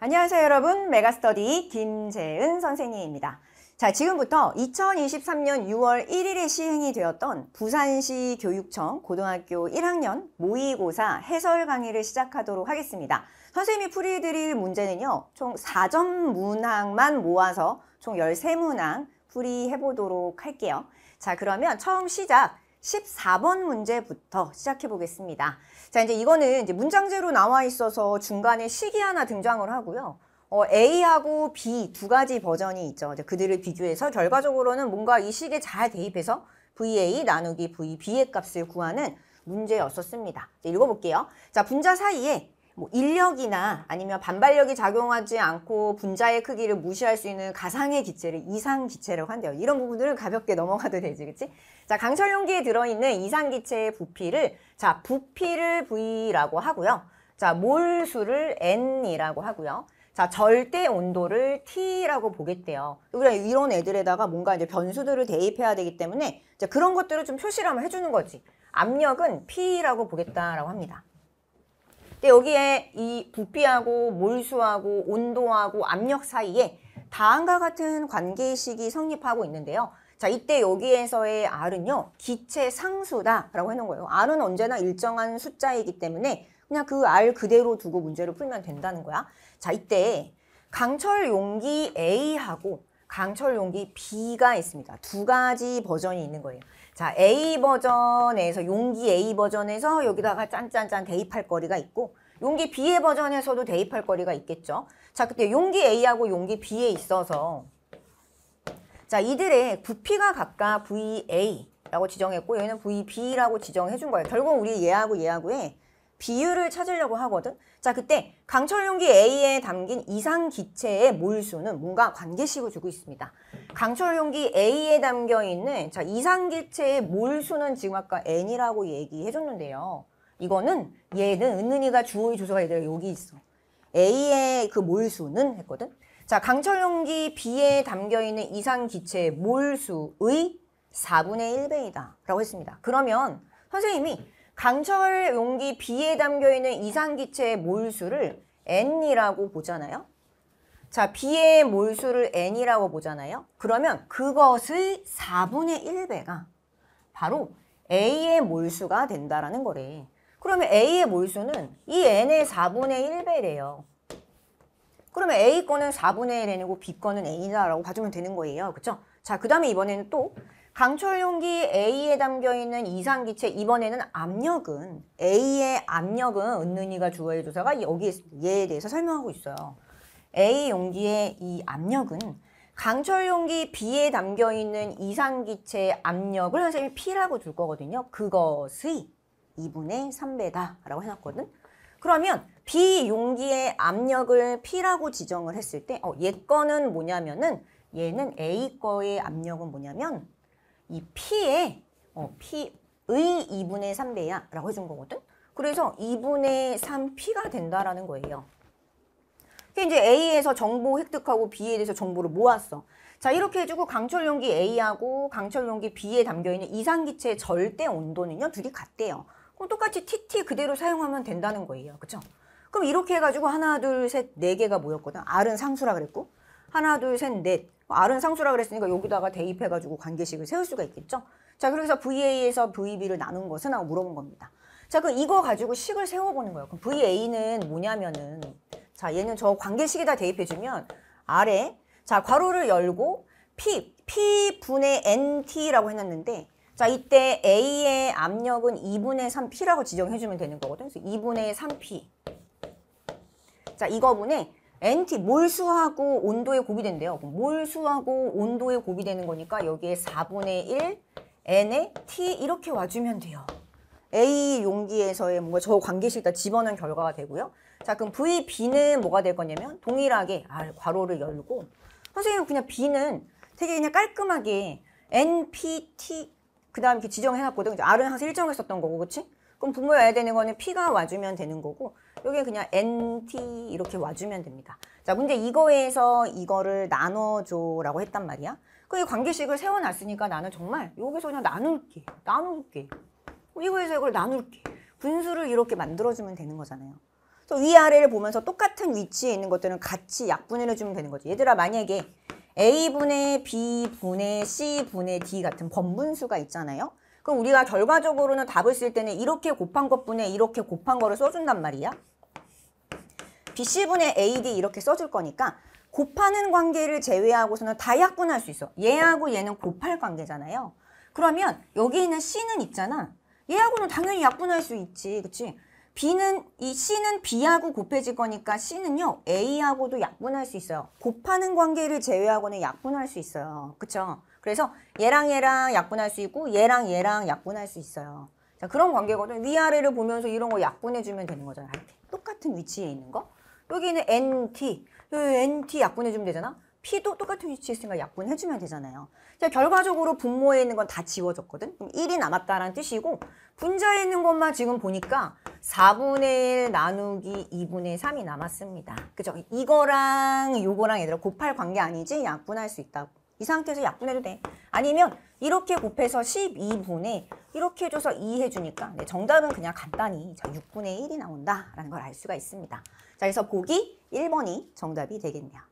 안녕하세요 여러분 메가스터디 김재은 선생님입니다. 자 지금부터 2023년 6월 1일에 시행이 되었던 부산시 교육청 고등학교 1학년 모의고사 해설 강의를 시작하도록 하겠습니다. 선생님이 풀이드릴 문제는요 총 4점 문항만 모아서 총 13문항 풀이해보도록 할게요. 자 그러면 처음 시작 십사 번 문제부터 시작해 보겠습니다. 자, 이제 이거는 이제 문장제로 나와 있어서 중간에 시기 하나 등장을 하고요. 어, A하고 B 두 가지 버전이 있죠. 그들을 비교해서 결과적으로는 뭔가 이시기에잘 대입해서 VA 나누기 VB의 값을 구하는 문제였었습니다. 이제 읽어볼게요. 자, 분자 사이에 뭐 인력이나 아니면 반발력이 작용하지 않고 분자의 크기를 무시할 수 있는 가상의 기체를 이상 기체라고 한대요. 이런 부분들은 가볍게 넘어가도 되지, 그치? 자, 강철 용기에 들어있는 이상 기체의 부피를, 자, 부피를 V라고 하고요. 자, 몰수를 N이라고 하고요. 자, 절대 온도를 T라고 보겠대요. 그래, 이런 애들에다가 뭔가 이제 변수들을 대입해야 되기 때문에 이제 그런 것들을 좀 표시를 한번 해주는 거지. 압력은 P라고 보겠다라고 합니다. 근데 여기에 이 부피하고 몰수하고 온도하고 압력 사이에 다음과 같은 관계식이 성립하고 있는데요. 자, 이때 여기에서의 R은요, 기체 상수다라고 해놓은 거예요. R은 언제나 일정한 숫자이기 때문에 그냥 그 R 그대로 두고 문제를 풀면 된다는 거야. 자, 이때 강철 용기 A하고 강철 용기 B가 있습니다. 두 가지 버전이 있는 거예요. 자, A 버전에서 용기 A 버전에서 여기다가 짠짠짠 대입할 거리가 있고 용기 B의 버전에서도 대입할 거리가 있겠죠. 자, 그때 용기 A하고 용기 B에 있어서 자, 이들의 부피가 각각 VA 라고 지정했고 여기는 VB라고 지정해 준 거예요. 결국 우리 얘하고 얘하고의 비율을 찾으려고 하거든. 자, 그때 강철용기 A에 담긴 이상 기체의 몰수는 뭔가 관계식을 주고 있습니다. 강철용기 A에 담겨 있는 자, 이상 기체의 몰수는 지금 아까 N이라고 얘기해 줬는데요. 이거는 얘는 은은이가 주어의 조사가 얘들아 여기 있어. A의 그 몰수는 했거든. 자, 강철용기 B에 담겨 있는 이상 기체의 몰수의 4분의 1배이다. 라고 했습니다. 그러면 선생님이 강철 용기 B에 담겨 있는 이산기체의 몰수를 N이라고 보잖아요. 자, B의 몰수를 N이라고 보잖아요. 그러면 그것의 4분의 1배가 바로 A의 몰수가 된다라는 거래. 그러면 A의 몰수는 이 N의 4분의 1배래요. 그러면 A 거는 4분의 1N이고 B 거는 이다라고 봐주면 되는 거예요. 그렇죠? 자, 그 다음에 이번에는 또 강철용기 A에 담겨있는 이상기체 이번에는 압력은 A의 압력은 은은이가 주어의 조사가 여기 에 얘에 대해서 설명하고 있어요. A 용기의 이 압력은 강철용기 B에 담겨있는 이상기체 압력을 선생님이 P라고 줄 거거든요. 그것의 2분의 3배다 라고 해놨거든. 그러면 B 용기의 압력을 P라고 지정을 했을 때 어, 얘 거는 뭐냐면은 얘는 A 거의 압력은 뭐냐면 이 p 에 어, P의 2분의 3배야 라고 해준 거거든. 그래서 2분의 3P가 된다라는 거예요. 이제 A에서 정보 획득하고 B에 대해서 정보를 모았어. 자 이렇게 해주고 강철용기 A하고 강철용기 B에 담겨있는 이상기체의 절대 온도는요 둘이 같대요. 그럼 똑같이 TT 그대로 사용하면 된다는 거예요. 그쵸? 그럼 이렇게 해가지고 하나 둘 셋 네 개가 모였거든. R은 상수라 그랬고 하나 둘셋넷 R은 상수라 그랬으니까 여기다가 대입해가지고 관계식을 세울 수가 있겠죠. 자, 그래서 VA에서 VB를 나눈 것은 하고 물어본 겁니다. 자, 그럼 이거 가지고 식을 세워보는 거예요. 그럼 VA는 뭐냐면은 자, 얘는 저 관계식에다 대입해주면 아래 자, 괄호를 열고 P, P분의 NT라고 해놨는데 자, 이때 A의 압력은 2분의 3P라고 지정해주면 되는 거거든요. 그래서 2분의 3P 자, 이거분의 엔티 몰수하고 온도에 곱이된대요. 몰수하고 온도에 곱이되는 거니까 여기에 4분의 1 n에 t 이렇게 와주면 돼요. A 용기에서의 뭔가 저 관계식 다 집어넣은 결과가 되고요. 자 그럼 V, B는 뭐가 될 거냐면 동일하게 아, 괄호를 열고 선생님 그냥 B는 되게 그냥 깔끔하게 N, P, T 그 다음 이렇게 지정해놨거든요. R은 항상 일정했었던 거고 그치? 그럼 분모여야 되는 거는 P가 와주면 되는 거고 여기에 그냥 NT 이렇게 와주면 됩니다. 자, 문제 이거에서 이거를 나눠줘라고 했단 말이야. 그 관계식을 세워놨으니까 나는 정말 여기서 그냥 나눌게, 나눌게. 이거에서 이걸 나눌게. 분수를 이렇게 만들어주면 되는 거잖아요. 그래서 위아래를 보면서 똑같은 위치에 있는 것들은 같이 약분을 해주면 되는 거지. 얘들아 만약에 A분의 B분의 C분의 D 같은 번분수가 있잖아요. 그럼 우리가 결과적으로는 답을 쓸 때는 이렇게 곱한 것분에 이렇게 곱한 거를 써준단 말이야. BC분의 AD 이렇게 써줄 거니까 곱하는 관계를 제외하고서는 다 약분할 수 있어. 얘하고 얘는 곱할 관계잖아요. 그러면 여기 있는 C는 있잖아. 얘하고는 당연히 약분할 수 있지. 그치? B는 이 C는 B하고 곱해질 거니까 C는요 A하고도 약분할 수 있어요. 곱하는 관계를 제외하고는 약분할 수 있어요. 그쵸? 그래서 얘랑 얘랑 약분할 수 있고 얘랑 얘랑 약분할 수 있어요. 자 그런 관계거든. 위아래를 보면서 이런 거 약분해주면 되는 거잖아. 이렇게 똑같은 위치에 있는 거. 여기는 NT. 여기 그 NT 약분해주면 되잖아. P도 똑같은 위치에 있으니까 약분해주면 되잖아요. 자, 결과적으로 분모에 있는 건 다 지워졌거든. 그럼 1이 남았다라는 뜻이고 분자에 있는 것만 지금 보니까 4분의 1 나누기 2분의 3이 남았습니다. 그죠? 이거랑 요거랑 얘들아 곱할 관계 아니지? 약분할 수 있다고. 이 상태에서 약분해도 돼. 아니면 이렇게 곱해서 1 2분에 이렇게 해줘서 2 해주니까 네, 정답은 그냥 간단히 자, 6분의 1이 나온다라는 걸 알 수가 있습니다. 자, 그래서 보기 1번이 정답이 되겠네요.